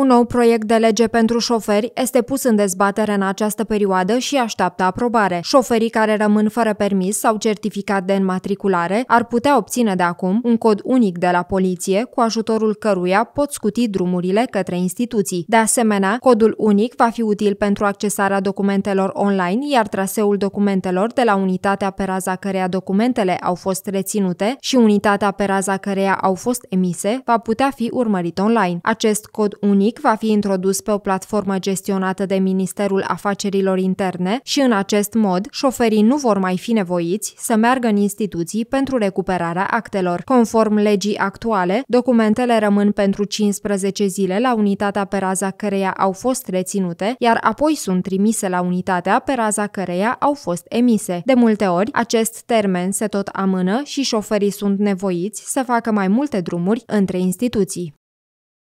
Un nou proiect de lege pentru șoferi este pus în dezbatere în această perioadă și așteaptă aprobare. Șoferii care rămân fără permis sau certificat de înmatriculare ar putea obține de acum un cod unic de la poliție, cu ajutorul căruia pot scuti drumurile către instituții. De asemenea, codul unic va fi util pentru accesarea documentelor online, iar traseul documentelor de la unitatea pe raza căreia documentele au fost reținute și unitatea pe raza căreia au fost emise va putea fi urmărit online. Acest cod unic unic va fi introdus pe o platformă gestionată de Ministerul Afacerilor Interne și în acest mod șoferii nu vor mai fi nevoiți să meargă în instituții pentru recuperarea actelor. Conform legii actuale, documentele rămân pentru 15 zile la unitatea pe raza căreia au fost reținute, iar apoi sunt trimise la unitatea pe raza căreia au fost emise. De multe ori, acest termen se tot amână și șoferii sunt nevoiți să facă mai multe drumuri între instituții.